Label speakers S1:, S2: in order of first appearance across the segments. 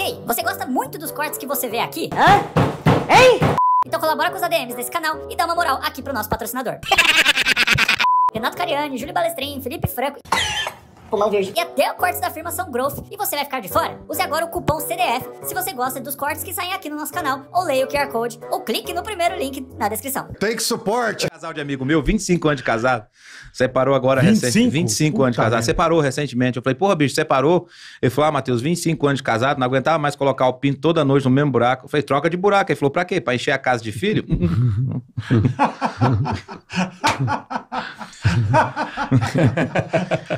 S1: E aí, você gosta muito dos cortes que você vê aqui? Hã? Hein? Então colabora com os ADMs desse canal e dá uma moral aqui pro nosso patrocinador. Renato Cariani, Júlio Balestrin, Felipe Franco pulmão é virgem e até o corte da firma são growth e você vai ficar de fora? Use agora o cupom CDF se você gosta dos cortes que saem aqui no nosso canal ou leia o QR Code ou clique no primeiro link na descrição. Tem que suporte! Casal de amigo meu, 25 anos de casado, separou agora recentemente. 25 Puta anos de casado, separou recentemente. Eu falei, porra, bicho, separou. Ele falou, ah, Matheus, 25 anos de casado, não aguentava mais colocar o pinto toda noite no mesmo buraco. Eu falei, troca de buraco. Ele falou, pra quê? Pra encher a casa de filho?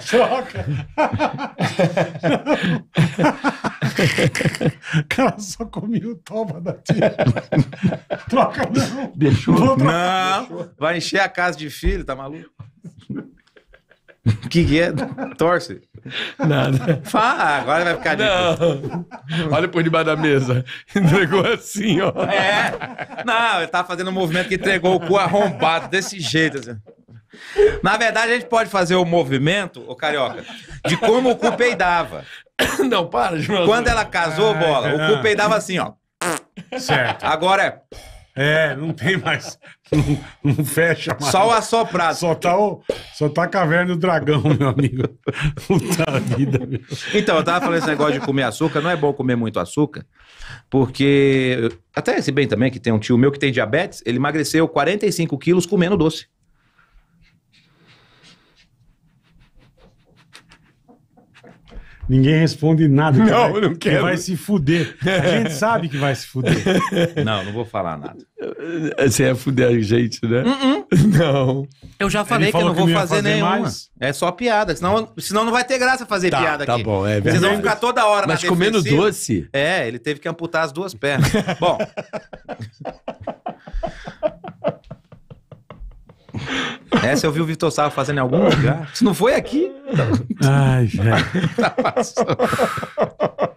S2: troca! o cara só comia o toba da tia. Troca não. Deixou.
S1: Não, não deixou. vai encher a casa de filho, tá maluco? O que, que é? Torce. Nada. Fala, agora vai ficar Não. Olha por debaixo da mesa. Entregou assim, ó. É. Não, ele tava tá fazendo um movimento que entregou o cu arrombado desse jeito. Assim. Na verdade, a gente pode fazer o movimento, ô carioca, de como o cu peidava. Não, para, João. Quando ela casou, bola, o cu dava peidava assim, ó. Certo. Agora é.
S2: É, não tem mais. Não, não fecha mais. Só o assoprado. Só tá, o, só tá a caverna do dragão, meu amigo. Puta vida. Meu.
S1: Então, eu tava falando esse negócio de comer açúcar. Não é bom comer muito açúcar, porque. Até esse bem também, que tem um tio meu que tem diabetes, ele emagreceu 45 quilos comendo doce.
S2: Ninguém responde nada. Não, cara. não quero. Você vai se fuder. A gente sabe que vai se fuder. Não, não vou falar nada. Você ia fuder a gente, né? Uh -uh. Não. Eu já falei que eu não que vou não fazer, fazer, nenhuma. Mais.
S1: É só piada. Senão, senão não vai ter graça fazer tá, piada tá aqui. Tá
S2: bom, é verdade. Vocês vão ficar toda hora Mas comendo doce?
S1: É, ele teve que amputar as duas pernas. bom. Essa eu vi o Vitor Sava fazendo em algum lugar. Se não foi aqui.
S2: Ai, tá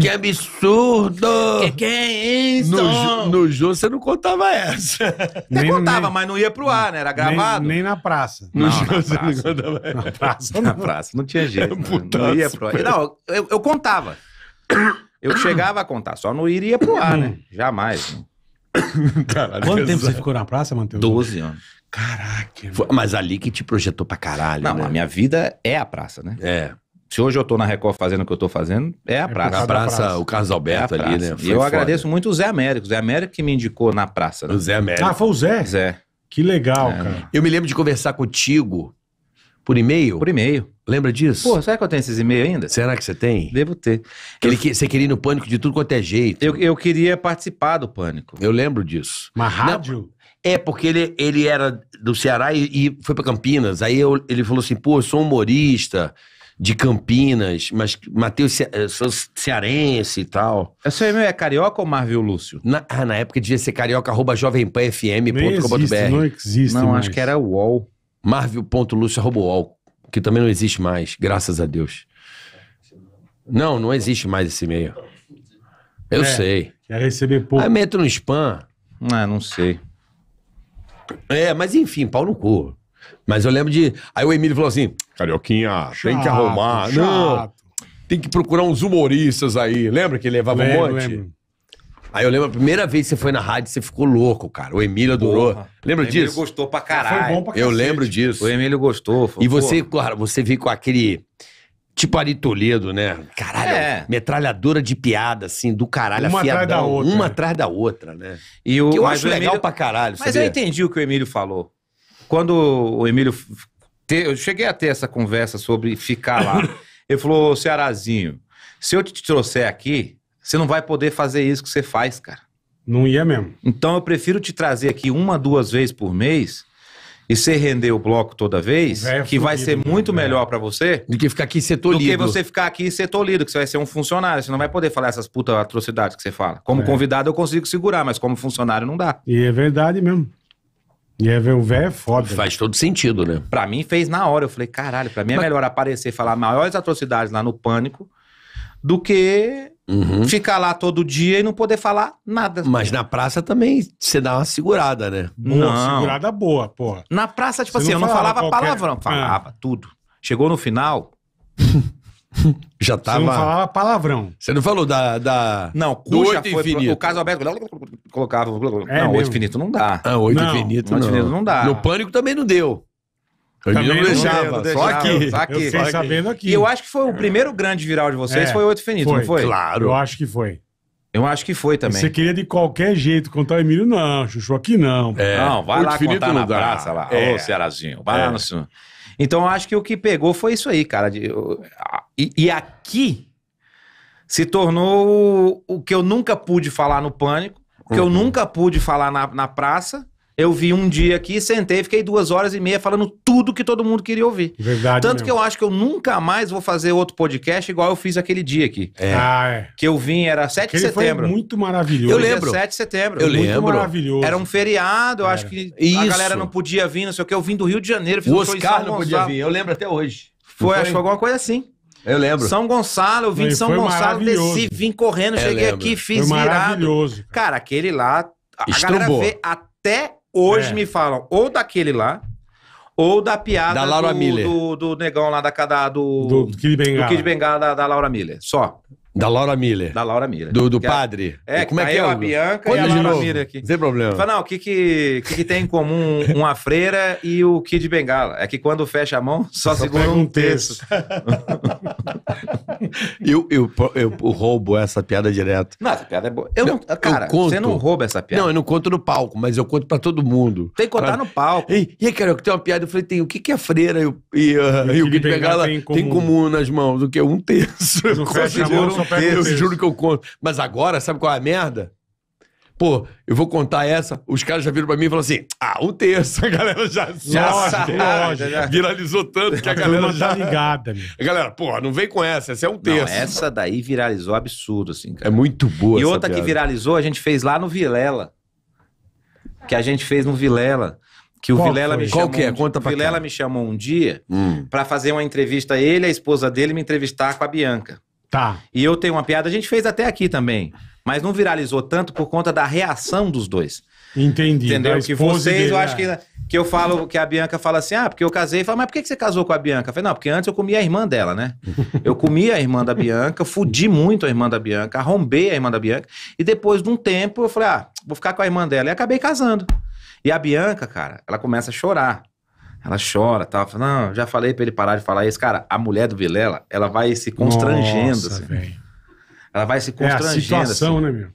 S2: Que absurdo! Que, que é isso? No, no Jô você não contava essa. Até nem, contava, nem, mas não ia pro ar, né? Era gravado. Nem, nem na praça. No não, Jô você não contava
S1: essa. Na praça. Na praça. Não tinha jeito. Não, né? não ia pro ar. Não, eu, eu contava. Eu chegava a contar, só não iria pro ar, né? Hum. Jamais. Caralho, tá, Quanto tempo você ficou
S2: na praça, Matheus?
S1: Doze anos. Caraca. Foi, mas ali que te projetou pra caralho. Não, né? a minha vida é a praça, né? É. Se hoje eu tô na Record fazendo o que eu tô fazendo, é a é praça. É a praça, praça, o Carlos Alberto é ali, né? e eu foda. agradeço muito o Zé Américo. O Zé Américo que me indicou na praça. Né? O Zé Américo. Ah, foi o Zé? Zé. Que legal, é. cara. Eu me lembro de conversar contigo por e-mail. Por e-mail. Lembra disso? Pô, será que eu tenho esses e-mails ainda? Será que você tem? Devo ter. Ele, Você
S2: queria ir no pânico de tudo quanto é jeito. Eu, eu queria participar do pânico. Eu lembro disso. Uma rádio? Não, é, porque ele, ele era do Ceará e, e foi para Campinas. Aí eu, ele falou assim: pô, eu sou humorista de Campinas, mas Matheus é, sou cearense e tal. esse é seu e-mail é carioca ou Marvel Lúcio? Na, ah, na época devia ser carioca arroba jovempanfm.com.br. Não existe, não existe. Não, mais. acho que era UOL. Marvel.lúcio arroba que também não existe mais, graças a Deus. Não, não existe mais esse e-mail. Eu é, sei. Quer é receber pouco. Aí meto no spam. Ah, não sei. É, mas enfim, pau no cu. Mas eu lembro de. Aí o Emílio falou assim: Carioquinha, chato, tem que arrumar. Chato. Não. Tem que procurar uns humoristas aí. Lembra que levava lembro, um monte? Lembro. Aí eu lembro, a primeira vez que você foi na rádio, você ficou louco, cara. O Emílio adorou. Porra. Lembra disso? O Emílio
S1: gostou pra caralho. Foi bom pra cacete. Eu lembro
S2: disso. O Emílio gostou. Foi, e você, cara, você veio com aquele... Tipo Ari Toledo, né? Caralho, é. metralhadora de piada, assim, do caralho, uma afiadão, atrás da outra. Uma atrás da outra, né? E o, que eu acho legal Emílio, pra
S1: caralho. Mas sabia? eu entendi o que o Emílio falou. Quando o Emílio. Te, eu cheguei a ter essa conversa sobre ficar lá. Ele falou, Cearazinho, se eu te trouxer aqui, você não vai poder fazer isso que você faz, cara. Não ia mesmo. Então eu prefiro te trazer aqui uma, duas vezes por mês e você render o bloco toda vez, é que vai ser né? muito é. melhor para você. Do que ficar aqui e ser tolido. Do que você ficar aqui e ser tolido, que você vai ser um funcionário. Você não vai poder falar essas putas atrocidades que você fala. Como é. convidado eu consigo segurar, mas como funcionário não dá.
S2: E é verdade mesmo. E é, ver o véio é foda. Faz todo sentido, né?
S1: Pra mim fez na hora. Eu falei, caralho, pra mim é mas... melhor aparecer e falar maiores atrocidades lá no pânico do que Uhum. Ficar lá todo dia e não poder falar nada. Mas na praça também você dá uma segurada, né? Boa, não. segurada boa, pô Na praça, tipo você assim, não eu não falava qualquer... palavrão, é. falava é. tudo. Chegou no final. Já tava. Você não falava
S2: palavrão.
S1: Você não falou da. da... Não, cuja foi. Infinito. O caso aberto colocava. É não, mesmo. oito infinito não dá. Ah, oito não. infinito. Não. infinito não dá. No pânico também não deu.
S2: Eu Também não deixava, não deixava, só aqui. Só aqui. Eu sabendo aqui. E eu acho que foi
S1: o primeiro grande viral de vocês, é, foi o Oito Finito, foi, não foi? Claro. Eu acho
S2: que foi. Eu acho que foi também. Você queria de qualquer jeito contar o Emílio? Não, Chuchu, aqui não. É. Não, vai lá contar na praça lá. É. Ô, Cearazinho, vai é. lá no senhor. Então, eu acho
S1: que o que pegou foi isso aí, cara. E, e aqui se tornou o que eu nunca pude falar no Pânico, o que uhum. eu nunca pude falar na, na praça, eu vi um dia aqui, sentei, fiquei duas horas e meia falando tudo que todo mundo queria ouvir. Verdade. Tanto mesmo. que eu acho que eu nunca mais vou fazer outro podcast igual eu fiz aquele dia aqui. É. Ah, é. Que eu vim, era 7 aquele de setembro. Foi muito
S2: maravilhoso. Eu lembro. 7 de setembro. Eu muito lembro. maravilhoso. Era um feriado, eu era. acho que Isso. a galera não
S1: podia vir, não sei o que. Eu vim do Rio de Janeiro, fiz o um Oscar não podia vir, eu lembro até hoje. Foi, foi? acho que foi alguma coisa assim.
S2: Eu lembro. São
S1: Gonçalo, eu vim de São Gonçalo, desci, vim correndo, eu cheguei lembro. aqui, fiz foi maravilhoso. Virado. Cara, aquele lá, a Estrumbou. galera vê até Hoje é. me falam ou daquele lá, ou da piada da Laura do, Miller. Do, do negão lá da, da do, do, do Kid Bengala, do Kid Bengala da, da Laura Miller. Só.
S2: Da Laura Miller. Da Laura Miller. Do, do é- padre. É, como é que é? a Bianca Quando e a Laura novo? Miller aqui.
S1: sem problema. Fala, não, o que que, que que tem em comum uma freira e o Kid Bengala? É que quando fecha a mão, só, só segura um terço.
S2: eu, eu, eu, roubo essa piada direto. Não, essa piada é boa. Eu não, não cara, eu conto, você não rouba essa piada. Não, eu não conto no palco, mas eu conto pra todo mundo. Tem que contar pra... no palco. E, e aí, cara, tenho uma piada, eu falei, tem o que, que é freira e, e, uh, e o que, que pegar ela tem, tem comum nas mãos, o que? Um terço. eu juro que eu conto. Mas agora, sabe qual é a merda? Pô, eu vou contar essa, os caras já viram pra mim e falaram assim: ah, um terço, a galera já, já Nossa, sabe, viralizou tanto que a galera já. Tá ligada, A galera, pô, não vem com essa, essa é um terço. Não, essa daí viralizou absurdo, assim, cara. É muito boa, E outra piada. que
S1: viralizou, a gente fez lá no Vilela. Que a gente fez no Vilela. Que o Qual Vilela foi? me chamou. Qual que é? Conta pra Vilela me chamou um dia hum. para fazer uma entrevista, ele, a esposa dele, me entrevistar com a Bianca. Tá. E eu tenho uma piada, a gente fez até aqui também mas não viralizou tanto por conta da reação dos dois. Entendi. Entendeu? Que vocês, dele, eu acho é. que, que eu falo, que a Bianca fala assim, ah, porque eu casei. Fala, mas por que você casou com a Bianca? Eu falei, não, porque antes eu comia a irmã dela, né? Eu comia a irmã da Bianca, fudi muito a irmã da Bianca, arrombei a irmã da Bianca. E depois de um tempo, eu falei, ah, vou ficar com a irmã dela. E acabei casando. E a Bianca, cara, ela começa a chorar. Ela chora, Tá? Não, já falei para ele parar de falar isso. Cara, a mulher do Vilela, ela vai se constrangendo. Nossa, assim. Ela vai se constrangendo. É a situação, assim. né, meu?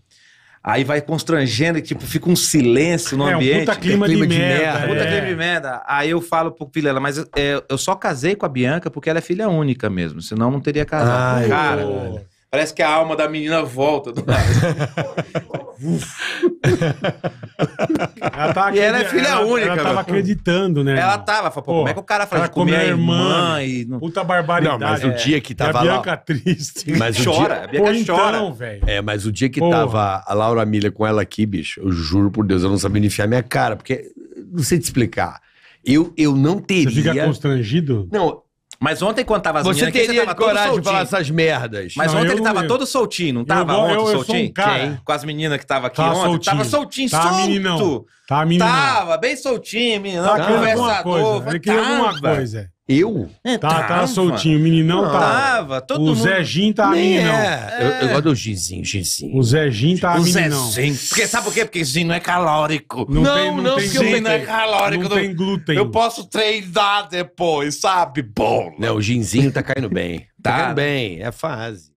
S1: Aí vai constrangendo, tipo, fica um silêncio no é, ambiente. Um puta clima, clima de, de, merda. merda. É. Puta clima de merda. Aí eu falo pro Vilela, mas eu, é, eu só casei com a Bianca porque ela é filha única mesmo, senão não teria casado Ai, com o cara. Parece que a alma da menina volta do nada.
S2: ela tá e ela é filha ela, tá única. Ela tava acreditando, né?
S1: Ela tava. Falou, pô, como é que o cara faz de comer a irmã? irmã né? e... Puta barbaridade. Não, mas o é. dia que tava... É. a Bianca triste. Mas chora, dia... a Bianca pô, então, chora.
S2: Então, é, mas o dia que tava a Laura Milha com ela aqui, bicho, eu juro por Deus, eu não sabia enfiar minha cara, porque... Não sei te explicar. Eu, eu não teria... Você fica constrangido? Não,
S1: mas ontem, quando tava as Você meninas, teria coragem de falar
S2: essas merdas.
S1: Mas Não, ontem ele tava ia. todo soltinho, não tava eu, ontem eu, eu sou soltinho? um cara. Quem? Com as meninas que tava aqui Tá ontem. soltinho. Tava soltinho, Tá solto. meninão. Tá, meninão. Tava, bem soltinho, menino. Tá querendo alguma conversador. coisa. Ele queria alguma coisa.
S2: Eu? É, tá, tá soltinho, o meninão não, tá. tava. todo o Zé Gin tá aí não É, é. Eu, eu, é. gosto do Ginzinho, Ginzinho. O Zé Gin tá o menino Zé Gin. Porque, sabe por quê? Porque Gin não é calórico. Não, não, tem, não, não tem glúten. não é calórico. Não, não, tem glúten. Eu posso treinar depois, sabe? Bom. Não, o Ginzinho tá caindo bem. tá, tá caindo bem, é fase.